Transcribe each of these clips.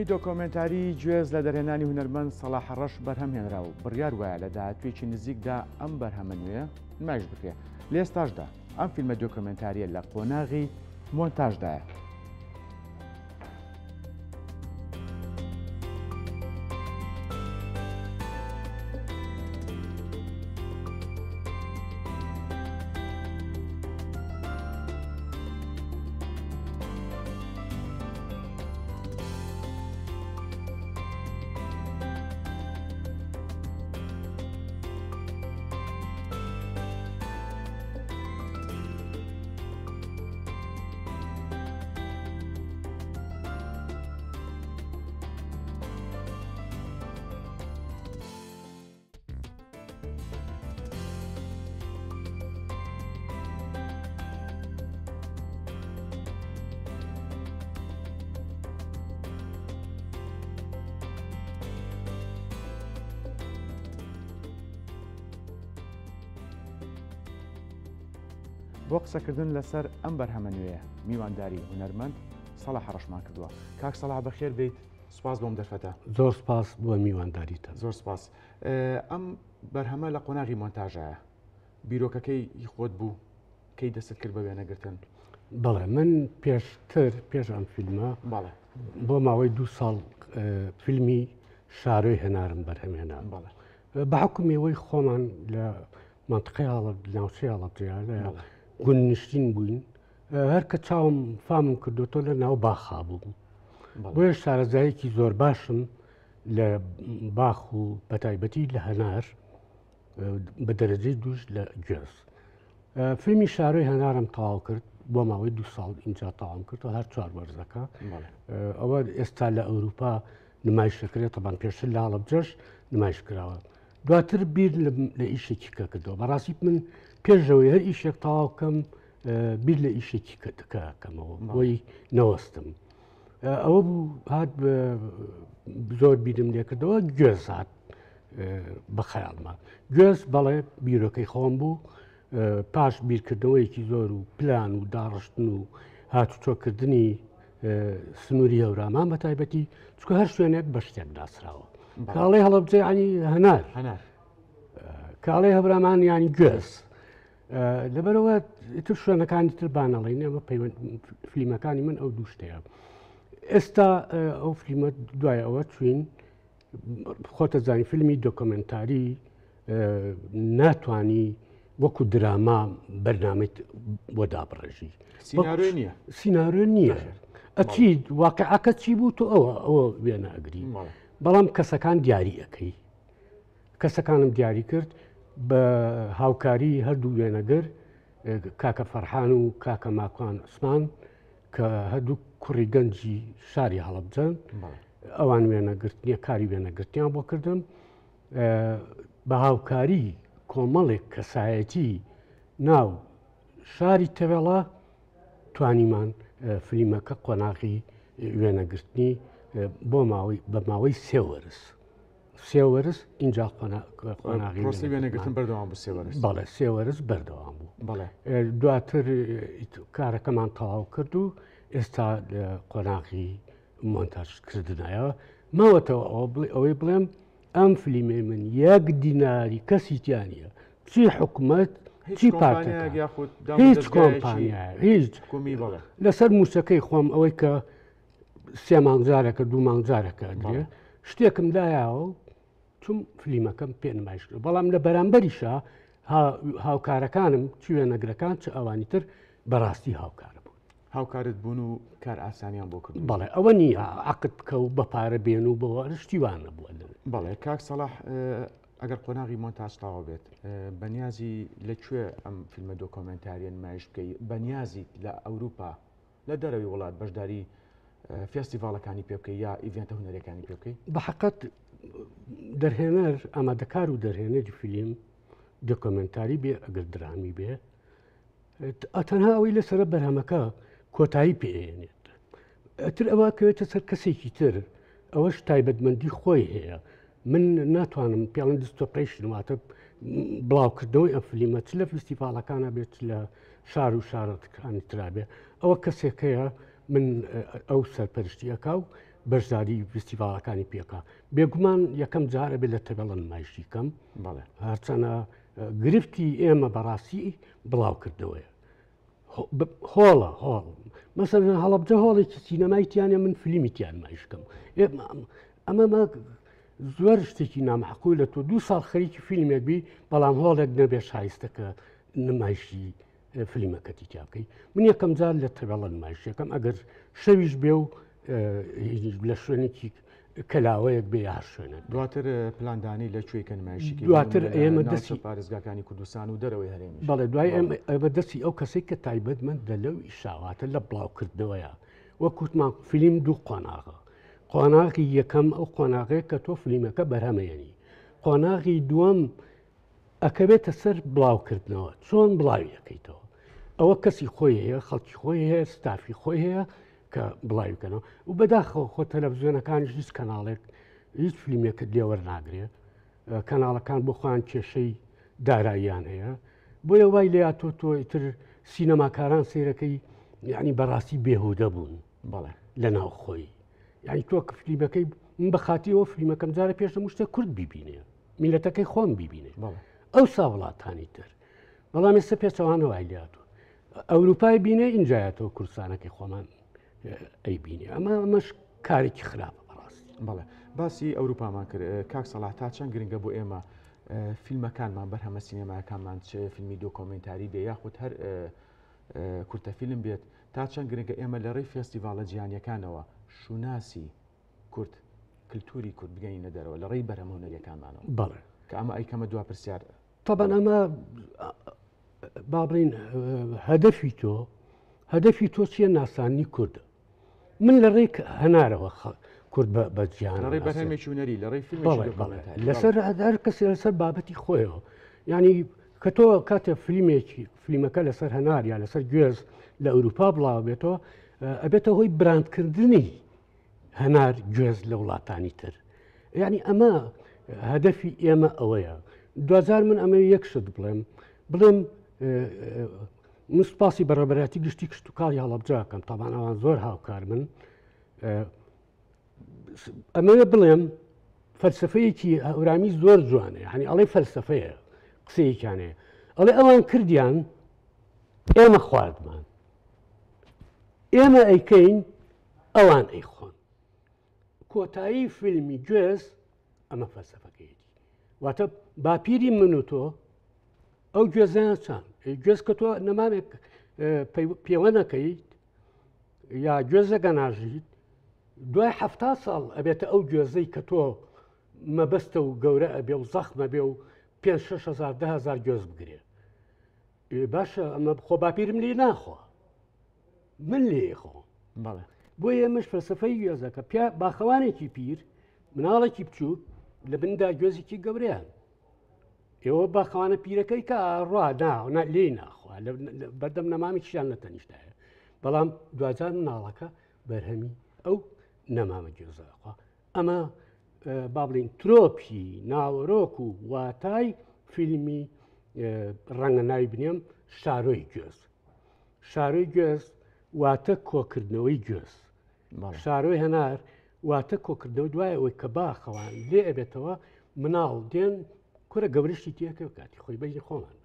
فیلمی دۆکۆمنتاری گوێز لە دەرهێنانی هوەرمەند سەلاح ڕەش بەرهەمهێنرا و بڕیار وایە لە داهاتوێکی نزیکدا ئەم بەرهەمەنوێ ماش بکرێ لێستاشدا ئەم فیلمە دۆکۆمنتاریە لە قۆناغی مۆنتاژدایە بۆ قسەکردن لەسەر ئەم بەرهەمە نوێیە میوانداری هوەرمەند سەڵە حڕشمان کردووە کاک سەلا بەخێر بیت سپاس بۆم دەرفەتە زۆر سپاس بۆ میوانداریتە زۆر سپاس ئەم بەرهەمە لە قۆناغی مۆنتاژایە بیرۆکەکەی خۆت بوو کەی دەست کرد بە وێنەگرتن بەڵێ من پێشتر پێش ئەم فیلمە باڵێ بۆ ماوەی دو ساڵ فیلمی شارۆی هەنارم بەرهەمێنان بەڵێ بەحکومەوەی خۆمان لە منطقی هەڵە ناوچەی هەڵەبجیان لە گوننشتین بووین هەر کە چاوم فامم کردوتۆ لە ناو باخا بووم بۆیە شارەزایەکی زۆر باشم لە باخ و بەتایبەتی لە هەنار بە دەرەجەی دوش لە گوێز فیلمی شارۆی هەنارم تەواو کرد بۆ ماوەی دو ساڵ اینجا تاوام کرد و هەر چوار بەرزەکە ئەوە ئێستا لە ئەوروپا نمایش دەکرێت تەبان پێشتر لاڵب جەش نمایش کراوە دواتر بیر لە ئیشێکیکە کردەوە بەڕاستیت من پێشەوەی هەر ئیشێک تاواکەم بیر لە ئیشێکی دەکەکەمەوە بۆی نەوەستم. ئەوە بوو هات زۆر بیرم لێ کردەوە گوێزات بە خەیاڵمان گوێز بەڵێ بیرۆکەی خۆم بوو پاش بیرکردنەوەیکی زۆر و پلان و داڕشتن و هاتوچۆکردنی سنووری هەورامان بە تایبەتی چکە هەر شوێنێک بە شتێک داسراوە کاڵی هەڵبجێ ینی هەنار کاڵی هەبرامان ینی گوێست لەبەرەوە تر شوێنەکانی تر بانەڵی نێمە پەیوەند فلیمەکانی من ئەو دوو شتەیە ئێستا ئەو فلیمە دوای ئەوە چوین خۆتە زانانی فیلمی دۆکۆمنتاری ناتانی وەکو دراما بەرنامەیت بۆ دابڕێژی سیناروێ نییە ئەچی واقعەکە چی بوو تۆ ئەوە ئەوە وێنە ئەگری بەڵام کەسەکان دیاری ئەەکەی کەسەکانم دیاری کرد بە هاوکاری هەردوو وێنەگەر کاکە فەرحان و کاکە ماکان عسمان کە هەردوو کوڕی گەنجی شاری هەڵبجەن ئەوان وێنەگررتنیە کاری وێنەگررتیان بۆ کردم بە هاوکاری کۆمەڵێک کەسایەتی ناو شاری تەوێڵە توانیمان فلیمەکە قۆناغی وێنەگررتنی بۆ ماوەی بە ماوەی سێوەرز سێوەرز اینجا بەڵێ سێوەرز بەردەوام بوو دواتر کارەکەمان تەواو کرد و ئێستا قۆناغی مۆنتاژ کردنایەوە ماوەتەوە ئەوەی بڵێم ئەم فلیمێ من یەک دیناری کەسی تیانە چی حکومت چی پارت هیچ کۆمپانیا هیچ لەسەر موسەکەی خۆم ئەوەی کە سێ مانگجارەکە دوو مانگجارەکە ئەدرێ شتێکم دایاوە چم فلیمەکەم پێنمایش بەڵام لە بەرامبەریشا هاوکارەکانم چوێ نەگرەکان چ ئەوانی تر بەڕاستی هاوکارە بوون هاوکارت بوون و کار ئاسانیان بۆ کرد بەڵێ ئەوە نیە عقت بکە و بەپارە بێن و بەوە شتیوانە بووە بەڵێ کاک سەلاح ئەگەر قۆناغی مۆنتاستاوە بێت بەنیازی لەکوێ ئەم فیلمە دۆکۆمنتاریان مایش بکەی بەنیازیت لە ئەوروپا لە دەرەوەی وڵات بەشداری فێستیڤالەکانی پێ بکەی یا ئیڤێنتە هوەرەکانی پێ بکەی بەحقەت دەرهێنەر ئامادەکار و دەرهێنەری فیلم دکۆمنتاری بێ ئەگەر درامی بێ ئەتەنها ئەوەی لەسرە بەرهەمەکە کۆتایی پێێنێت ئەتر ئەوەکەوێتە سەر کەسێکی تر ئەوەش تایبەتمەندی خۆی هەیە من ناتوانم پیاڵن دستۆپڕیشن واتە بڵاوکردنەوەی ئەفلیمە چ لە فستیڤالەکانە بێت لە شار و شارەتەکانی ترابێ ئەوە کەسێکەیە من ئەو سەرپەرشتیەکە و بەشداری فستیڤالەکانی پێکا بێگومان یەکەم جارە بێت لە تەبەڵن مایشیکەم هەرچەنە گرفتی ئێمە بەڕاستی بڵاو کردەوەە هۆڵە هۆڵ مەسە هەڵبجە هۆڵێکی سینەمایتیانە من فلیمیتیان مایشکەم ئەمە زۆر شتێکی نامحقوی لە تۆ دو ساڵ خەریکی فیلمێک بی بەڵام هۆڵێک نەبێ شایستەکە نمایشی فلیمەکەتی تیاکەی من یەکەم جار لە تەگەڵەن ماش یەکەم ئەگەر شەویش بێ و لە شوێنێکی کەلاوەیەک بێ یار شوێنە دواتر پلاندانی لە کوێکە نمایشی دواتر ئێمە دەستی پارێزگاکانی کوردستان و دەرەوەی هەرێم بەڵێ دوای ئەمە ئەمە دەستی ئەو کەسێک کە تایبەتمەند دە لەو ئیشاواتە لە بڵاوکردنەوەیە وەکوتمان فیلم دوو قۆناغە قۆناغی یەکەم ئەو قۆناغەیە کە تۆ فلیمەکە بەرهەمەیەنی قۆناغی دووەم ئەکەوێتە سەر بڵاوکردنەوە چۆن بڵاوی ەکەیتەوە ئەوە کەسی خۆی هەیە خەڵکی خۆی هەیە ستافی خۆی هەیە کە بڵاوکەنەوە و بەداخەوە خۆ تەلەڤزیۆنەکانش هیچ کەناڵێک هیچ فیلمێکت لێوەرناگرێ کەناڵەکان بۆ خۆیان کێشەی داراییان هەیە بۆیە وای لێ تۆ تۆ ئیتر سینەماکاران سیرەکەی یعنی بەڕاستی بێهودە بوون بەڵێ لە ناوخۆی یعنی تۆ فیلمەکەی بە خاتیەوە فیلمەکەم جارە پێشتە مشتە کورد ببینێ میلەتەکەی خۆم ببینێ ئەو سا وڵاتانی تر بەڵام ێستا پێچەوانەوە وای لاتۆ ئەوروپای بینێ اینجایەتەوە کورسانەکەی خۆمان ئەی بینێ ئەمە ئەمەش کارێکی خراپە بەڕاستی بەڵێ باسی ئەوروپامان کرد کاک سەڵات تا چەند گرنگە بۆ ئێمە فیلمەکانمان بەرهەمە سینەماەکانمان چ فیلمی دۆکۆمنتاری بێ یاخود هەر کورتە فیلم بێت تا چەند گرنگە ئێمە لە ڕێی فێستیڤالە جیهانیەکانەوە شوناسی کورت کللتوری کورد بگەینە دەرەوە لە ڕێی بەرەمەونەریەکانمانەوە بەڵێ کە ئەمە ئەیکەمە دوا پرسیار تەبەن ئەمە با بڵین هەدەفی تۆ هەدەفی تۆ چیە ناسانی کوردە من لە ڕێک هەنارەوە کورد بە جیان لەسەر هەدار کەسی لەسەر بابەتی خۆیەوە ینی کە تۆ کاتە فیلمێکی فیلمەکە لەسەر هەنار یا لەسەر گوێز لە ئەوروپا بڵاو بێتەوە ئەبێتە هۆی براندکردنی هەنار گوێز لە وڵاتانی تر ینی ئەمە هەدەفی ئێمە ئەوەیە دوزار من ئەمە یەکشت بڵێم بڵێم من سوپاسی بەڕێبەتی گشتی کشتتوکار یاڵەبجاکەم تاوانەوان زۆر هاوکار من ئەمەوێ بڵێم فەلسفەیەکی ئەورامی زۆر جوانێ هەنی ئەڵێ فەلسفەیە قسەیەکیانێ ئەڵێ ئەوان کردیان ئێمە خواردمان ئێمە ئەیکەین ئەوان ئەیخۆن کۆتایی فیلمی گوێز ئەمە فەلسفەکەیەتی واتە باپیری من و تۆ ئەو گوێزیان چند گوێز کە تۆ نەمامێک پێوە نەکەیت یا گوێزەگە ناژیت دوای هەفتا ساڵ ئەبێتە ئەو گوێزەی کە تۆ مەبەستە و گەورە ئەبێ و زەخمە بێ و 5هزار گوێز بگرێ باشە ئەمە خۆ باپیرم لی ناخۆ من لێخۆ بۆ ئێمەش فەرسەفەی گوێزەکە پیا باخەوانێکی پیر مناڵێکی بچوو لە بندا گوێزیکی گەوریان ئێوە باخەوانە پیرەکەی کە ڕوادا لێ ناخوا بەردەم نەمامی چیان لە تەنیشتایە بەڵام دوجار ناڵەکە بەرهەمی ئەو نەمامە گێزاخوا ئەمە بابلین ترۆپی ناوەڕۆک و واتای فیلمی ڕەنگە ناوی بنێم شارۆی گوێز شارۆی گوێز واتە کۆکردنەوەی گوێز شارۆی هەنار واتە کۆکردەوە دوایەوەی کە باخەوان لێ ئەبێتەوە مناڵ دێن کورە گەورشی تیەکە کاتی خۆی بەجی خۆمان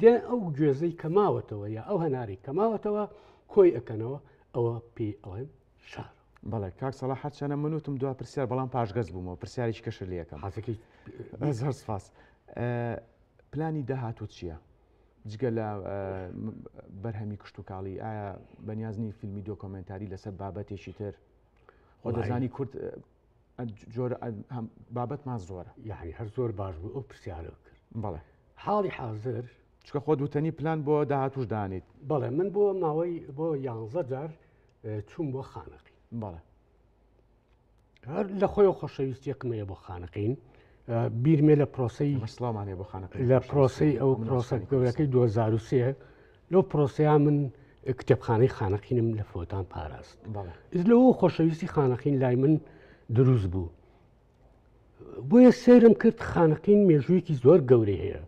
دێ ئەو گوێزەی کەماوەتەوە یا ئەو هەناری کەماوەتەوە کۆی ئەەکەنەوە ئەوە پێ ئەوم شار بەڵێ کاک سەڵ حچەنە منوتم دو پرسیار بەڵام پاشگەز بوومەوە پرسیارێک کەشر لەکەم حافەکەی زەر سپاس پلانی داهاتوو چییە؟ جگە لە بەرهەمی کشت و کاڵی ئایا بەنیازنی فیلمی دۆکۆمنتاری لەسەر بابەتێکی تر خۆ دەزانی کورد جۆرە بابەتمان زۆرە یعنی هەر زۆر باش بوو ئەو پرسیارە کرد بڵێ حاڵی حاضر چکە خۆت وتنی پلان بۆ داهاتوش دانیت بەڵێ من بۆ ماوەی بۆ یانزە جار چوون بۆ خانەقی بڵێ هەر لە خۆی خۆشەویستیەکمەیە بۆ خانەقین بیرمێ لە پرۆسی مەسلامانێ بۆ خانەقی لە پرۆسی ئەو پرۆسەکەی 2023 لەو پرۆسەیە من کتێبخانەی خانەقینم لە فۆتان پاراست لەەوە خۆشەویستی خانەقین لای من دروست بوو. بۆیە سێرم کرد خانقین مێژوویەکی زۆر گەورە هەیە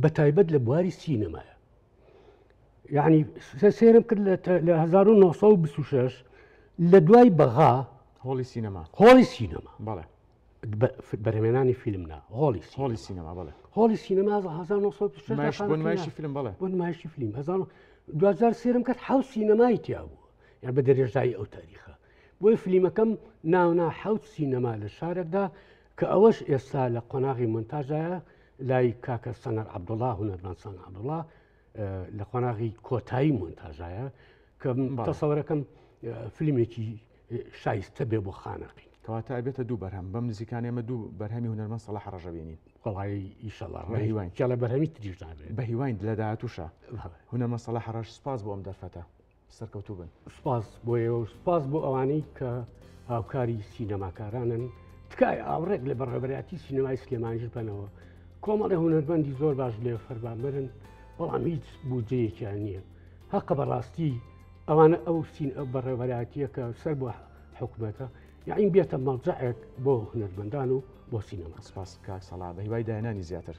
بە تایبەت لە بواری سینەمایە. یعنی سێرم کرد لە 1926 لە دوای بەغا هۆڵی سینەما هۆڵی سینەما بەڵێ بەرهمێنانی فیلمنا هۆڵی هۆڵی سینەما بڵێ هۆڵی سینەما 1926 فیلم بڵێ بۆ نمایشی فیلم 2000 سێرم کرد حو سینەمای تیا بوو یان بە دەرێژدای ئەو تاریخە بۆی فلیمەکەم ناونا حوت سینەما لە شارێکدا کە ئەوەش ئێستا لە قۆناغی منتاژایە لای کاکە سەنەر عبدوڵا هوەرمان سان عبدوڵا لە قۆناغی کۆتایی منتاژایە کە تەسەورەکەم فیلمێکی شایستە بێ بۆ خانەقی کەواتە ئەبێتە دوو بەرهەم بەم نزیکان ئێمە دوو بەرهەمی هوەرمە سەڵ حڕژەبێنین وڵایی ئیشەڵەوان کە لە بەرهەمی تریژدان بە هیواین لە داهاتوشە هوەرمە سەڵ حڕش سپاس بۆم دەرفەتە سەرکەوتوو بن سپاس بۆ ئێوە سپاس بۆ ئەوانەی کە هاوکاری سینەماکارانن تکای ئاڕێک لە بەڕێبەتی سینەمای سلێمانژر بنەوە کۆمەڵی هوەربندی زۆر باش لێ فەربامەرن بەڵام هیچ بودجەیەکیان نییە حقە بەڕاستی ئەوانە ئەو سین ئەو بەڕێبەتیە کە سەر بۆ حکوومەتە یاعین بێتە مەڵجەعێک بۆ هنەرمەندان و بۆ سینەما سپاس کا سەڵا بە هیوای داهێنانی زیاتر